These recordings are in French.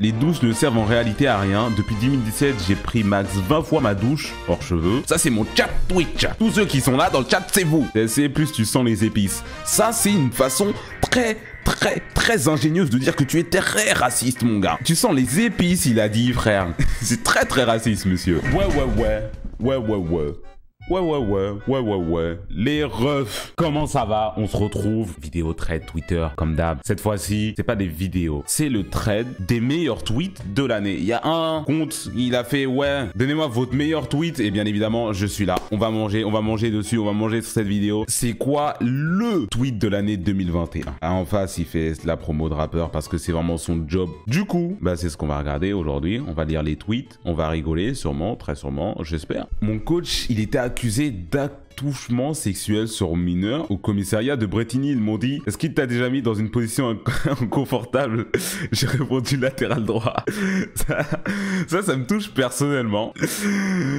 Les douches ne servent en réalité à rien. Depuis 2017, j'ai pris max 20 fois ma douche hors cheveux. Ça, c'est mon chat Twitch. Tous ceux qui sont là dans le chat, c'est vous. C'est plus tu sens les épices. Ça, c'est une façon très très très ingénieuse de dire que tu es très raciste mon gars. Tu sens les épices il a dit frère. c'est très très raciste monsieur. Ouais ouais ouais. Ouais ouais ouais. Ouais, ouais, ouais, ouais, ouais, ouais. Les refs, comment ça va On se retrouve. Vidéo trade Twitter, comme d'hab. Cette fois-ci, c'est pas des vidéos, c'est le trade des meilleurs tweets de l'année. Il y a un compte, il a fait, ouais, donnez-moi votre meilleur tweet. Et bien évidemment, je suis là. On va manger, on va manger dessus, on va manger sur cette vidéo. C'est quoi le tweet de l'année 2021 ah, En face, il fait la promo de rappeur parce que c'est vraiment son job. Du coup, bah, c'est ce qu'on va regarder aujourd'hui. On va lire les tweets, on va rigoler, sûrement, très sûrement, j'espère. Mon coach, il était à accusé d'attouchement sexuel sur mineur au commissariat de Bretigny. Ils m'ont dit Est-ce qu'il t'a déjà mis dans une position inconfortable J'ai répondu latéral droit. ça, ça me touche personnellement.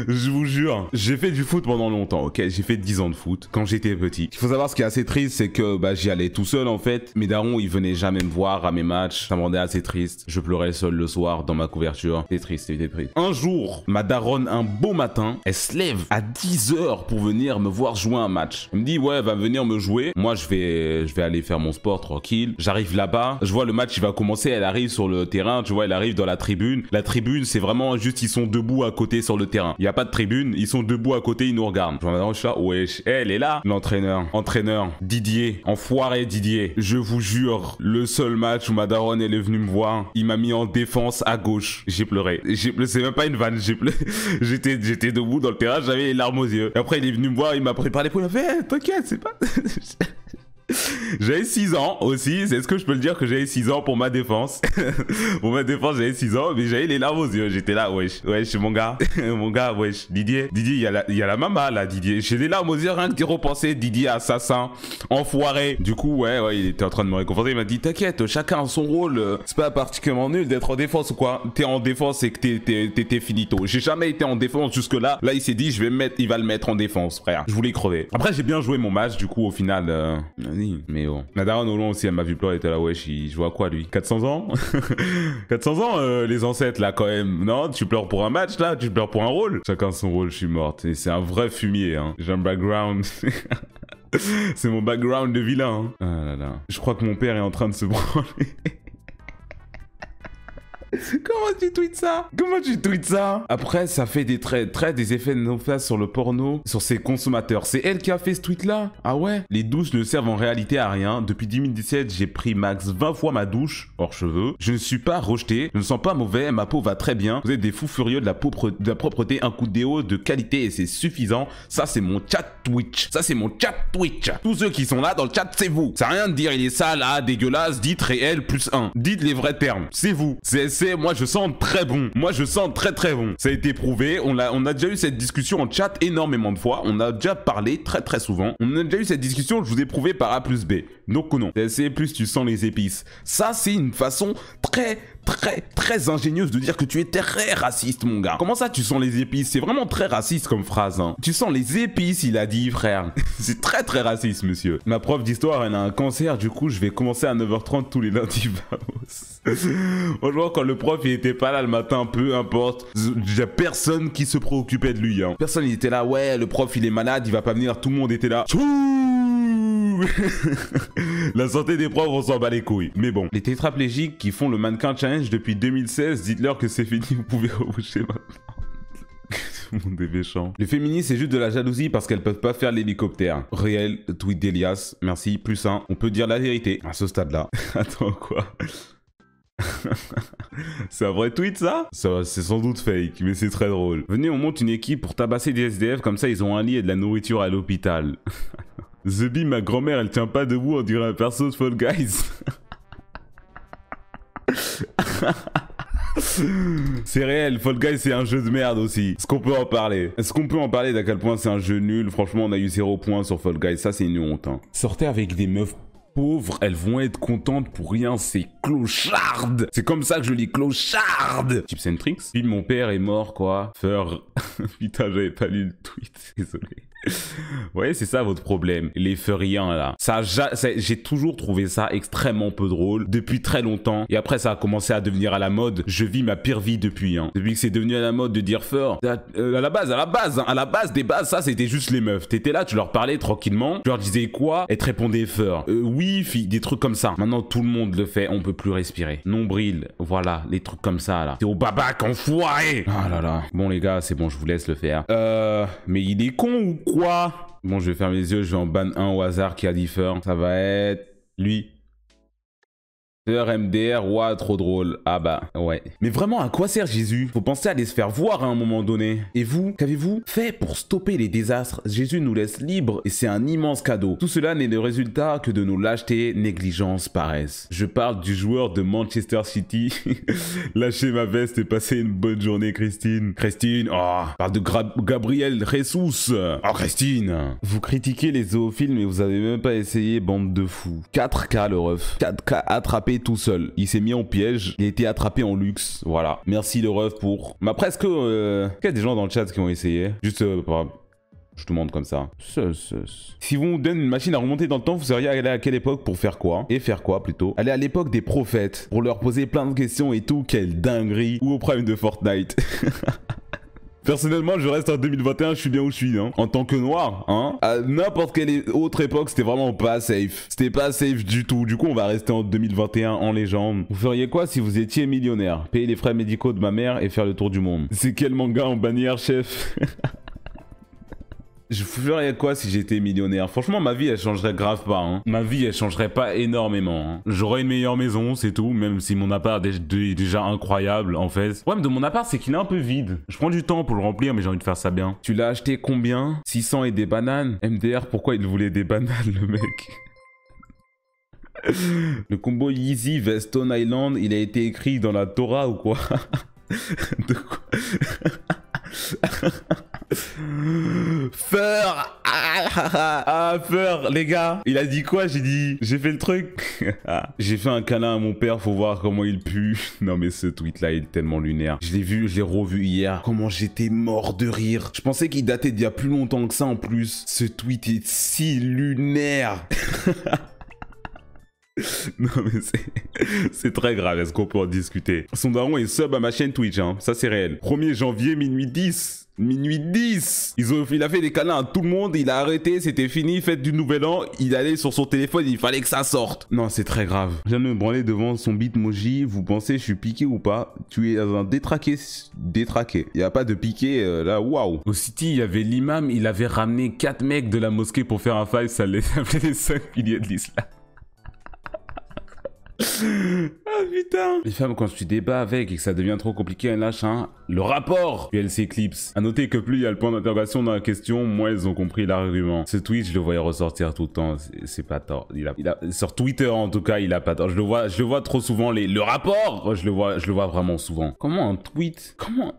Je vous jure, j'ai fait du foot pendant longtemps, ok J'ai fait 10 ans de foot quand j'étais petit. Il faut savoir ce qui est assez triste, c'est que bah, j'y allais tout seul en fait. Mes darons, ils venaient jamais me voir à mes matchs. Ça me rendait assez triste. Je pleurais seul le soir dans ma couverture. C'était triste, c'était triste. Un jour, ma daronne, un beau matin, elle se lève à 10h pour venir me voir jouer un match. Elle me dit, ouais, va venir me jouer. Moi, je vais, je vais aller faire mon sport tranquille. J'arrive là-bas, je vois le match, il va commencer. Elle arrive sur le terrain, tu vois, elle arrive dans la tribune. La tribune, c'est c'est vraiment juste ils sont debout à côté sur le terrain. Il n'y a pas de tribune, ils sont debout à côté, ils nous regardent. Je suis là, wesh, eh, elle est là, l'entraîneur. Entraîneur, Didier, enfoiré Didier. Je vous jure, le seul match où Madarone elle est venue me voir, il m'a mis en défense à gauche. J'ai pleuré. c'est même pas une vanne, j'ai pleuré. j'étais, j'étais debout dans le terrain, j'avais les larmes aux yeux. après il est venu me voir, il m'a préparé pour il m'a fait, t'inquiète, c'est pas... J'avais 6 ans aussi, c'est ce que je peux le dire que j'avais 6 ans pour ma défense. pour ma défense, j'avais 6 ans, mais j'avais les larmes aux yeux. J'étais là, wesh, wesh, mon gars, mon gars, wesh, Didier, Didier, il y, a la, y a la maman là, Didier. J'ai les larmes aux yeux, rien que d'y repenser, Didier, assassin, enfoiré. Du coup, ouais, ouais, il était en train de me réconforter. Il m'a dit, t'inquiète, chacun a son rôle. C'est pas particulièrement nul d'être en défense ou quoi. T'es en défense et que t'es finito. J'ai jamais été en défense jusque-là. Là, il s'est dit, je vais mettre, il va le mettre en défense, frère. Je voulais crever. Après, j'ai bien joué mon match, du coup, au final. Euh, mais bon. Nadaron au aussi, elle m'a vu pleurer, elle était là, wesh, il joue à quoi lui 400 ans 400 ans, euh, les ancêtres là quand même. Non, tu pleures pour un match là, tu pleures pour un rôle. Chacun son rôle, je suis morte. Et c'est un vrai fumier, hein. J'ai un background. c'est mon background de vilain. Hein. Ah je crois que mon père est en train de se branler. Comment tu tweets ça Comment tu tweets ça Après, ça fait des traits, des effets de sur le porno, sur ses consommateurs. C'est elle qui a fait ce tweet-là Ah ouais Les douches ne servent en réalité à rien. Depuis 2017, j'ai pris max 20 fois ma douche, hors cheveux. Je ne suis pas rejeté, je ne sens pas mauvais, ma peau va très bien. Vous êtes des fous furieux de la, de la propreté, un coup de déo de qualité et c'est suffisant. Ça, c'est mon chat Twitch. Ça, c'est mon chat Twitch. Tous ceux qui sont là dans le chat, c'est vous. Ça rien de dire, il est sale, ah, dégueulasse, dites réel plus 1. Dites les vrais termes. C'est vous. C'est moi, je sens très bon. Moi, je sens très très bon. Ça a été prouvé. On a, on a déjà eu cette discussion en chat énormément de fois. On a déjà parlé très très souvent. On a déjà eu cette discussion, je vous ai prouvé par A plus B. Donc non. C'est plus tu sens les épices. Ça, c'est une façon très très, très ingénieuse de dire que tu étais très raciste, mon gars. Comment ça, tu sens les épices C'est vraiment très raciste comme phrase. Hein. Tu sens les épices, il a dit, frère. C'est très, très raciste, monsieur. Ma prof d'histoire, elle a un cancer, du coup, je vais commencer à 9h30 tous les lundis, Franchement, quand le prof, il était pas là le matin, peu importe. Il personne qui se préoccupait de lui. Hein. Personne, il était là, ouais, le prof, il est malade, il va pas venir. Tout le monde était là. La santé des profs, on s'en bat les couilles. Mais bon, les tétraplégiques qui font le mannequin challenge depuis 2016, dites-leur que c'est fini, vous pouvez reboucher maintenant. est méchant Les féministes, c'est juste de la jalousie parce qu'elles peuvent pas faire l'hélicoptère. Réel, tweet d'Elias, merci, plus un. On peut dire la vérité à ce stade-là. Attends, quoi c'est un vrai tweet ça, ça C'est sans doute fake, mais c'est très drôle. Venez, on monte une équipe pour tabasser des SDF, comme ça ils ont un lit et de la nourriture à l'hôpital. The ma grand-mère, elle tient pas debout, on dirait un perso de Fall Guys. c'est réel, Fall Guys c'est un jeu de merde aussi. Est-ce qu'on peut en parler Est-ce qu'on peut en parler d'à quel point c'est un jeu nul Franchement, on a eu zéro points sur Fall Guys, ça c'est une honte. Hein. Sortez avec des meufs pauvres, elles vont être contentes pour rien, c'est clocharde C'est comme ça que je lis clocharde Chips and Tricks Puis mon père est mort, quoi. Fur. Putain, j'avais pas lu le tweet, désolé ouais, c'est ça votre problème. Les feriens, là. Ça, j'ai toujours trouvé ça extrêmement peu drôle depuis très longtemps. Et après, ça a commencé à devenir à la mode. Je vis ma pire vie depuis. Hein. Depuis que c'est devenu à la mode de dire fur. Euh, à, la base, à la base, hein, à la base des bases, ça, c'était juste les meufs. T'étais là, tu leur parlais tranquillement. Tu leur disais quoi Et te répondais fur. Euh, oui, fille, des trucs comme ça. Maintenant, tout le monde le fait. On peut plus respirer. Nombril, voilà, les trucs comme ça, là. T'es au babac, enfoiré. Ah là là. Bon, les gars, c'est bon, je vous laisse le faire. Euh, mais il est con ou Quoi Bon, je vais fermer les yeux, je vais en ban un au hasard qui a différent, hein. Ça va être lui. MDR, ouah, trop drôle. Ah bah, ouais. Mais vraiment, à quoi sert Jésus Faut penser à aller se faire voir à un moment donné. Et vous, qu'avez-vous fait pour stopper les désastres Jésus nous laisse libres et c'est un immense cadeau. Tout cela n'est le résultat que de nos lâchetés, négligence paresse. Je parle du joueur de Manchester City. Lâchez ma veste et passez une bonne journée, Christine. Christine, oh, parle de Gabriel Ressous. Oh, Christine. Vous critiquez les zoophiles, mais vous avez même pas essayé, bande de fous. 4K le ref. 4K attrapé tout seul. Il s'est mis en piège. Il a été attrapé en luxe. Voilà. Merci le ref pour... Mais bah, après, euh, est-ce que... des gens dans le chat qui ont essayé Juste... Euh, bah, je te montre comme ça. Si vous donnez une machine à remonter dans le temps, vous seriez aller à quelle époque pour faire quoi Et faire quoi plutôt Aller à l'époque des prophètes pour leur poser plein de questions et tout, quelle dinguerie. Ou au problème de Fortnite. Personnellement, je reste en 2021, je suis bien où je suis, hein. En tant que noir, hein. À n'importe quelle autre époque, c'était vraiment pas safe. C'était pas safe du tout. Du coup, on va rester en 2021 en légende. Vous feriez quoi si vous étiez millionnaire Payer les frais médicaux de ma mère et faire le tour du monde. C'est quel manga en bannière, chef Je ferais quoi si j'étais millionnaire Franchement, ma vie, elle changerait grave pas. Hein. Ma vie, elle changerait pas énormément. Hein. J'aurais une meilleure maison, c'est tout. Même si mon appart est déjà incroyable, en fait. Ouais, mais de mon appart, c'est qu'il est un peu vide. Je prends du temps pour le remplir, mais j'ai envie de faire ça bien. Tu l'as acheté combien 600 et des bananes MDR, pourquoi il voulait des bananes, le mec Le combo Yeezy vs Stone Island, il a été écrit dans la Torah ou quoi De quoi ah, peur, les gars. Il a dit quoi J'ai dit, j'ai fait le truc. Ah. j'ai fait un canard à mon père, faut voir comment il pue. Non, mais ce tweet-là, il est tellement lunaire. Je l'ai vu, je l'ai revu hier. Comment j'étais mort de rire. Je pensais qu'il datait d'il y a plus longtemps que ça en plus. Ce tweet est si lunaire. non mais c'est très grave, est-ce qu'on peut en discuter Son daron est sub à ma chaîne Twitch, hein. ça c'est réel. 1er janvier minuit 10 Minuit 10 Ils ont, Il a fait des câlins à tout le monde, il a arrêté, c'était fini, fête du nouvel an, il allait sur son téléphone, il fallait que ça sorte. Non, c'est très grave. Je viens de me branler devant son bitmoji, vous pensez je suis piqué ou pas Tu es dans un détraqué, détraqué. Il n'y a pas de piqué, euh, là, waouh. Au City, il y avait l'imam, il avait ramené 4 mecs de la mosquée pour faire un fight ça les appelait les 5 piliers de l'islam ah putain Les femmes, quand tu débat avec et que ça devient trop compliqué, elles lâchent hein. Le rapport Puis elles s'éclipsent. À noter que plus il y a le point d'interrogation dans la question, moins elles ont compris l'argument. Ce tweet, je le voyais ressortir tout le temps. C'est pas tort. Il a, a, sur Twitter, en tout cas, il a pas tort. Je le vois, je le vois trop souvent. Les, le rapport Je le vois, je le vois vraiment souvent. Comment un tweet Comment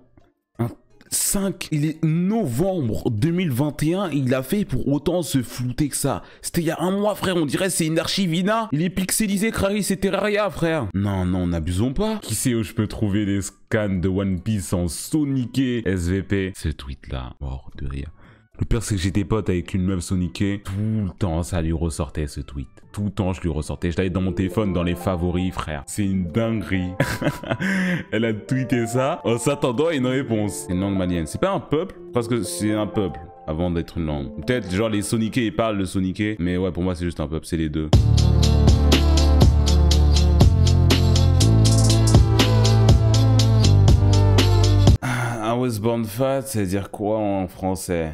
5, il est novembre 2021, il a fait pour autant se flouter que ça. C'était il y a un mois, frère, on dirait c'est une archivina. Il est pixelisé, Kraris et Terraria, frère. Non, non, n'abusons pas. Qui sait où je peux trouver des scans de One Piece en soniqué SVP Ce tweet-là, mort de rire. Le pire, c'est que j'étais pote avec une meuf soniquée. Tout le temps, ça lui ressortait ce tweet. Tout le temps, je lui ressortais. Je l'avais dans mon téléphone, dans les favoris, frère. C'est une dinguerie. Elle a tweeté ça en s'attendant à une réponse. C'est une langue malienne. C'est pas un peuple, parce que c'est un peuple avant d'être une langue. Peut-être, genre, les soniqués, ils parlent le soniqué. Mais ouais, pour moi, c'est juste un peuple. C'est les deux. Ah, I was born fat, c'est à dire quoi en français